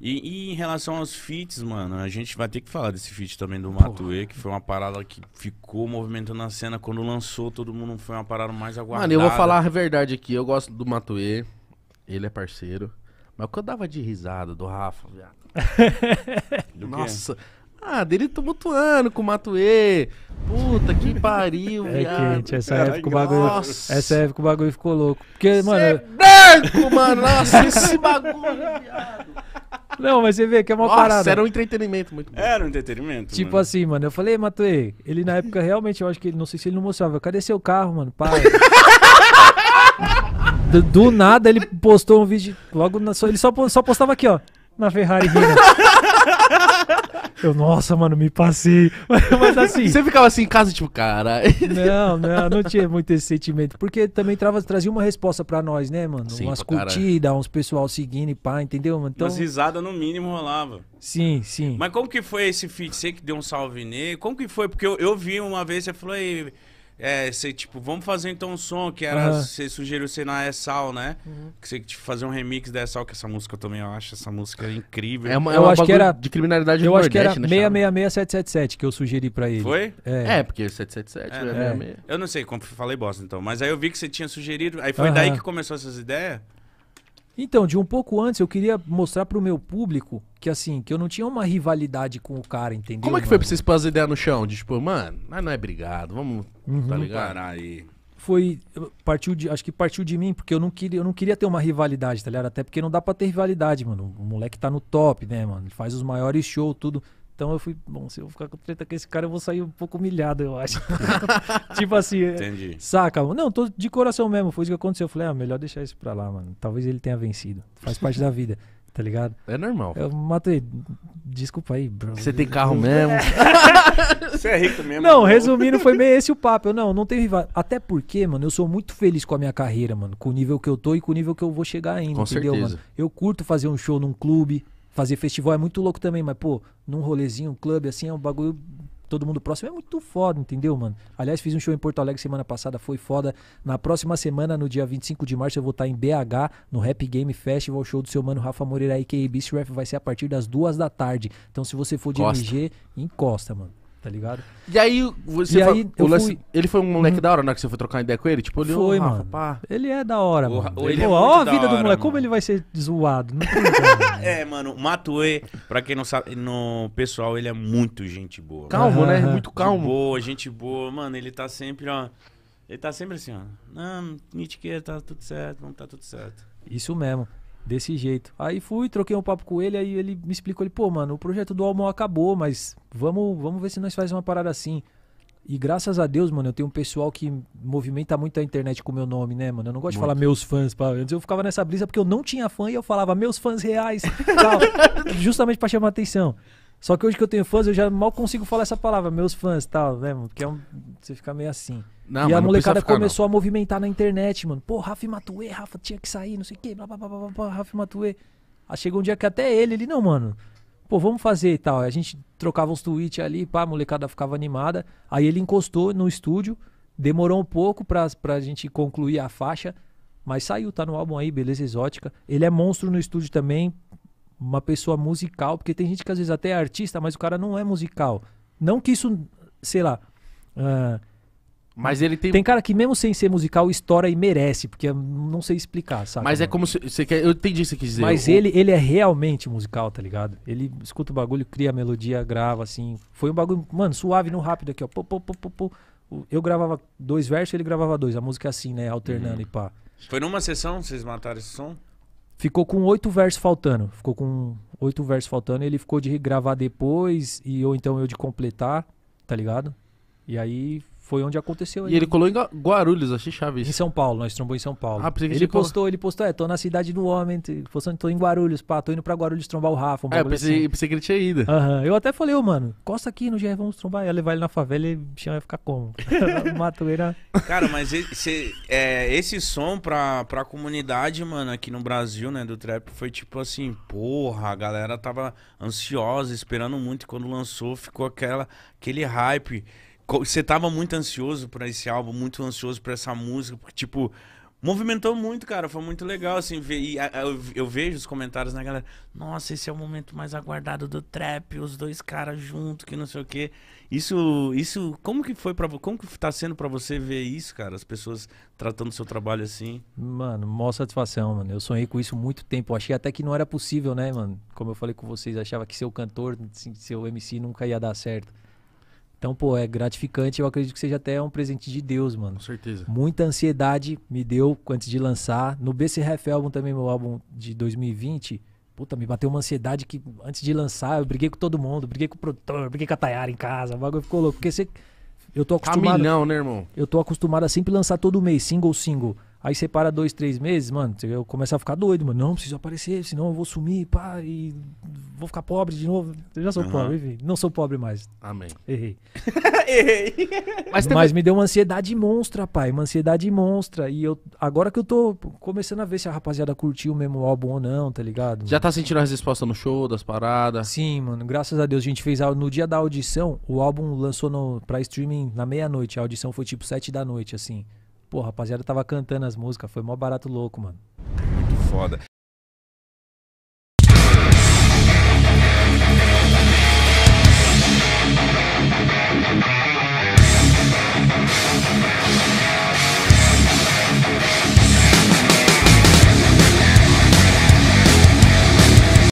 E, e, em relação aos feats, mano, a gente vai ter que falar desse feat também do Matue, que foi uma parada que ficou movimentando a cena. Quando lançou, todo mundo foi uma parada mais aguardada. Mano, eu vou falar a verdade aqui. Eu gosto do Matue, ele é parceiro. Mas o que eu dava de risada do Rafa, viado. Nossa. Ah, dele tumultuando com o Matue. Puta que pariu, é viado. Quente. Essa, Caralho, época o bagulho, essa época o bagulho ficou louco. Porque, Cê mano. É branco, mano. Nossa, esse bagulho, viado. Não, mas você vê que é uma Nossa, parada. era um entretenimento muito bom. Era um entretenimento. Tipo mano. assim, mano, eu falei, Matuê, ele na época realmente, eu acho que não sei se ele não mostrava, cadê seu carro, mano? pai do, do, nada ele postou um vídeo, logo na ele só, só postava aqui, ó, na Ferrari eu, nossa, mano, me passei. Mas, mas assim. Você ficava assim em casa, tipo, cara. Não, não, não tinha muito esse sentimento. Porque também trava, trazia uma resposta pra nós, né, mano? Sim, Umas curtidas, uns pessoal seguindo e pá, entendeu, mano? Então... Umas risadas no mínimo rolava. Sim, sim. Mas como que foi esse feat? Você que deu um salve nele? Como que foi? Porque eu, eu vi uma vez, você falou aí. É, você, tipo, vamos fazer então um som que era. Uhum. Você sugeriu ser na Sal né? Uhum. Que você tipo, fazer um remix da Sal que essa música eu também eu acho, essa música é incrível. É uma, é eu uma acho que era de criminalidade Eu acho Nordeste, que era 666777 né, que eu sugeri pra ele. Foi? É, é porque 777 é, é. Eu não sei como falei bosta então, mas aí eu vi que você tinha sugerido, aí foi uhum. daí que começou essas ideias. Então, de um pouco antes, eu queria mostrar pro meu público que, assim, que eu não tinha uma rivalidade com o cara, entendeu? Como é que mano? foi pra vocês pôr as ideias no chão? De tipo, mano, mas não é brigado, vamos, uhum, tá ligado? Aí. Foi, partiu de, acho que partiu de mim, porque eu não queria, eu não queria ter uma rivalidade, tá ligado? Até porque não dá pra ter rivalidade, mano. O moleque tá no top, né, mano? Ele faz os maiores shows, tudo. Então eu fui, bom, se eu ficar com treta com esse cara, eu vou sair um pouco humilhado, eu acho. tipo assim, é, Entendi. saca? Não, tô de coração mesmo, foi isso que aconteceu. Eu falei, ah, melhor deixar isso pra lá, mano. Talvez ele tenha vencido. Faz parte da vida, tá ligado? É normal. Eu matei. Desculpa aí, bro. Você tem carro mesmo. Você é rico mesmo. Não, resumindo, foi meio esse o papo. Eu não, não tem rival. Até porque, mano, eu sou muito feliz com a minha carreira, mano. Com o nível que eu tô e com o nível que eu vou chegar ainda, com entendeu, certeza. mano? Eu curto fazer um show num clube Fazer festival é muito louco também, mas, pô, num rolezinho, um clube assim, é um bagulho todo mundo próximo. É muito foda, entendeu, mano? Aliás, fiz um show em Porto Alegre semana passada, foi foda. Na próxima semana, no dia 25 de março, eu vou estar tá em BH, no Rap Game Festival, show do seu mano Rafa Moreira, a.k.a. Beast Rap, vai ser a partir das duas da tarde. Então, se você for de MG, encosta, mano tá ligado? E aí, você e aí o lance, fui... ele foi um moleque uhum. da hora na hora que você foi trocar ideia com ele? Tipo, ele foi, ah, mano. Pá. Ele é da hora, o, mano. Ele, ele é ó, a vida hora, do moleque, mano. como ele vai ser zoado? Não tem É, mano, o Matue, pra quem não sabe, no pessoal, ele é muito gente boa. Calmo, né? Muito calmo. Gente boa, gente boa. Mano, ele tá sempre, ó. Ele tá sempre assim, ó. Não, Nitiqueira, tá tudo certo, vamos tá tudo certo. Isso mesmo. Desse jeito. Aí fui, troquei um papo com ele, aí ele me explicou, ele, pô, mano, o projeto do Almon acabou, mas vamos, vamos ver se nós fazemos uma parada assim. E graças a Deus, mano, eu tenho um pessoal que movimenta muito a internet com o meu nome, né, mano? Eu não gosto muito. de falar meus fãs. Pá. Antes eu ficava nessa brisa porque eu não tinha fã e eu falava meus fãs reais, tal, justamente para chamar atenção. Só que hoje que eu tenho fãs, eu já mal consigo falar essa palavra, meus fãs, tal, né, mano? Porque é um, você fica meio assim. Não, e a molecada começou a movimentar na internet, mano. Pô, Rafa Matue, Rafa tinha que sair, não sei o quê, blá, blá, blá, blá, blá, Rafa Matue. Aí chegou um dia que até ele, ele, não, mano, pô, vamos fazer e tal. Aí a gente trocava uns tweets ali, pá, a molecada ficava animada. Aí ele encostou no estúdio, demorou um pouco pra, pra gente concluir a faixa, mas saiu, tá no álbum aí, Beleza Exótica. Ele é monstro no estúdio também, uma pessoa musical, porque tem gente que às vezes até é artista, mas o cara não é musical. Não que isso, sei lá. Uh, mas ele tem. Tem cara que, mesmo sem ser musical, estoura e merece, porque eu é, não sei explicar, sabe? Mas é como se. Você quer... Eu entendi o que você quis dizer. Mas eu... ele, ele é realmente musical, tá ligado? Ele escuta o bagulho, cria a melodia, grava, assim. Foi um bagulho, mano, suave no rápido aqui, ó. Pô, pô, pô, pô, pô. Eu gravava dois versos, ele gravava dois. A música é assim, né? Alternando uhum. e pá. Foi numa sessão vocês mataram esse som? Ficou com oito versos faltando. Ficou com oito versos faltando. Ele ficou de gravar depois, e ou então eu de completar, tá ligado? E aí foi onde aconteceu. E ele, ele né? colou em Guarulhos, achei chave. Em São Paulo, nós trombou em São Paulo. Ah, que ele postou, colo... ele postou, é, tô na cidade do homem, tô em Guarulhos, pá, tô indo pra Guarulhos trombar o Rafa. Um é, eu pensei, assim. pensei que ele tinha ido. Uhum. Eu até falei, ô, oh, mano, costa aqui no GR, vamos trombar. Eu ia levar ele na favela e o bichão ia ficar como? Matoeira. Cara, mas esse, é, esse som pra, pra comunidade, mano, aqui no Brasil, né, do trap, foi tipo assim, porra, a galera tava ansiosa, esperando muito, e quando lançou ficou aquela, aquele hype. Você tava muito ansioso por esse álbum, muito ansioso por essa música, porque, tipo, movimentou muito, cara. Foi muito legal, assim, ver. E a, eu, eu, vejo os comentários na né, galera. Nossa, esse é o momento mais aguardado do trap, os dois caras juntos, que não sei o quê. Isso, isso, como que foi para como que tá sendo para você ver isso, cara? As pessoas tratando seu trabalho assim? Mano, maior satisfação, mano. Eu sonhei com isso muito tempo. Eu achei até que não era possível, né, mano? Como eu falei com vocês, achava que ser cantor, assim, ser MC nunca ia dar certo. Então, pô, é gratificante. Eu acredito que seja até um presente de Deus, mano. Com certeza. Muita ansiedade me deu antes de lançar. No BC Ref Album também, meu álbum de 2020. Puta, me bateu uma ansiedade que antes de lançar, eu briguei com todo mundo, briguei com o produtor, briguei com a Tayara em casa, o bagulho ficou louco. Porque você. Eu tô acostumado. Camilhão, né, irmão? Eu tô acostumado a sempre lançar todo mês, single, single. Aí você para dois, três meses, mano, eu começar a ficar doido, mano. Não, preciso aparecer, senão eu vou sumir, pá, e vou ficar pobre de novo. Eu já sou uhum. pobre, enfim. Não sou pobre mais. Amém. Errei. Errei. Mas, Mas me deu uma ansiedade monstra, pai. Uma ansiedade monstra. E eu agora que eu tô começando a ver se a rapaziada curtiu o mesmo álbum ou não, tá ligado? Já tá sentindo a resposta no show, das paradas? Sim, mano. Graças a Deus, a gente fez a... no dia da audição, o álbum lançou no, pra streaming na meia-noite. A audição foi tipo sete da noite, assim. Pô, rapaziada tava cantando as músicas, foi mó barato louco, mano. Muito foda.